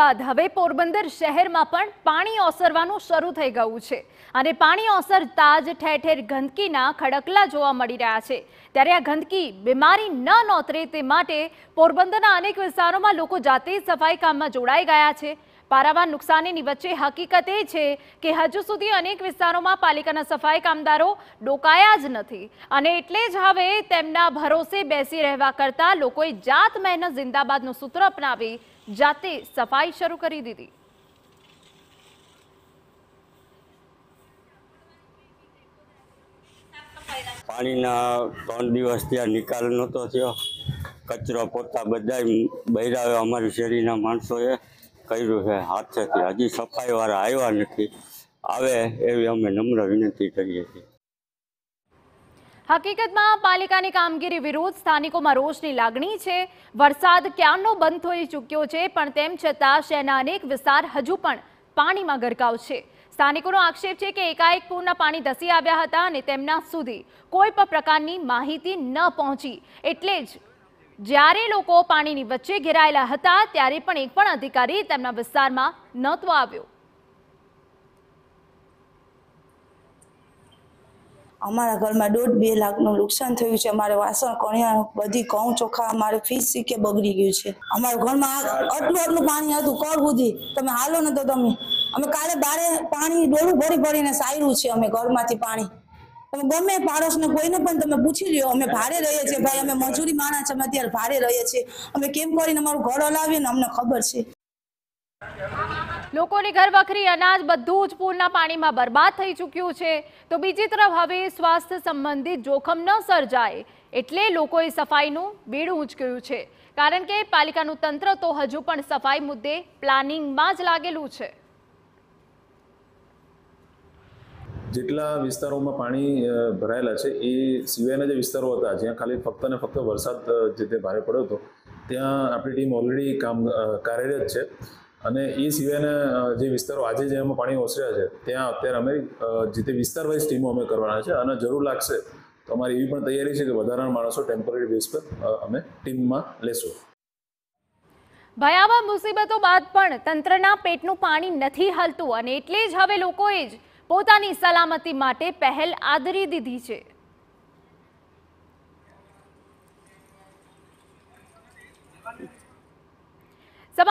બાદ હવે પોરબંદર શહેરમાં પણ પાણી ઓસરવાનું શરૂ થઈ ગયું છે અને પાણી ઓસરતા જ ઠેર ઠેર ગંદકીના ખડકલા જોવા મળી રહ્યા છે ત્યારે આ ગંદકી બીમારી ન નોતરે તે માટે પોરબંદરના અનેક વિસ્તારોમાં લોકો જાતે જ સફાઈ કામમાં જોડાઈ ગયા છે પારાવાર નુકસાનીની વચ્ચે હકીકત એ છે કે હજુ સુધી અનેક વિસ્તારોમાં પાલિકાના સફાઈ કામદારો ડોકાયા જ નથી અને એટલે જ હવે તેમના ભરોસે બેસી રહેવા કરતાં લોકોએ જાત મહેનત જિંદાબાદનું સૂત્ર અપનાવી જાતે સફાઈ શરૂ કરી દીધી પાણીના ત્રણ દિવસ ત્યાં નિકાલ નહોતો થયો કચરો પોતા બધા બૈરાવે અમારી શેરીના માણસોએ કર્યું છે હાથેથી હજી સફાઈવાળા આવ્યા નથી આવે એવી અમે નમ્ર વિનંતી કરીએ છીએ હકીકતમાં પાલિકાની કામગીરી વિરુદ્ધ સ્થાનિકોમાં રોષની લાગણી છે વરસાદ ક્યાંનો બંધ થઈ ચૂક્યો છે પણ તેમ છતાં શહેરના અનેક વિસ્તાર હજુ પણ પાણીમાં ગરકાવ છે સ્થાનિકોનો આક્ષેપ છે કે એકાએક પૂરના પાણી ધસી આવ્યા હતા અને તેમના સુધી કોઈ પણ પ્રકારની માહિતી ન પહોંચી એટલે જ જ્યારે લોકો પાણીની વચ્ચે ઘેરાયેલા હતા ત્યારે પણ એક પણ અધિકારી તેમના વિસ્તારમાં નહોતો આવ્યો અમારા ઘરમાં દોઢ બે લાખનું નુકસાન થયું છે અમારે વાસણ કણિયાનું બધી ઘઉં ચોખા અમારે ફીસ કે બગડી ગયું છે અમારા ઘરમાં આટલું આટલું પાણી હતું કળ સુધી તમે હાલો ને તો તમે અમે કાલે બારે પાણી ડોળું ભરી ભરીને સાયરું છે અમે ઘરમાંથી પાણી તમે ગમે પાડોશને કોઈને પણ તમે પૂછી લ્યો અમે ભારે રહીએ છીએ ભાઈ અમે મજૂરી માણસ છે અમે અત્યારે ભારે રહીએ છીએ અમે કેમ કરીને અમારું ઘર હલાવીએ ને અમને ખબર છે લોકોની ઘર વખરી અનાજ બધું જ પૂરના પાણીમાં બરબાદ થઈ ચૂક્યું છે તો બીજી તરફ હવે સ્વાસ્થ્ય સંબંધિત જોખમ ન સર્જાય એટલે લોકોએ સફાઈનું બીડું ઉંચક્યું છે કારણ કે પાલિકાનું તંત્ર તો હજુ પણ સફાઈ મુદ્દે પ્લાનિંગમાં જ લાગેલું છે જેટલા વિસ્તારોમાં પાણી ભરાયેલા છે એ સિવાયના જે વિસ્તારો હતા જ્યાં ખાલી ફક્ત ને ફક્ત વરસાદ જે ભારે પડ્યો હતો ત્યાં આપણી ટીમ ઓલરેડી કામ કાર્યરત છે અને એ સિવાયના જે વિસ્તારો આજે જે એમાં પાણી ઓસર્યા છે ત્યાં અત્યારે અમે જે તે વિસ્તાર વાઇઝ ટીમો અમે કરવાના છે અને જરૂર લાગશે તો અમારી એવી પણ તૈયારી છે કે વધારાના માણસો ટેમ્પરરી બેઝ પર અમે ટીમમાં લેશું ભયાવહ મુસીબતો બાદ પણ તંત્રના પેટનું પાણી નથી હાલતું અને એટલે જ હવે લોકોએ જ પોતાની સલામતી માટે પહેલ આદરી દીધી છે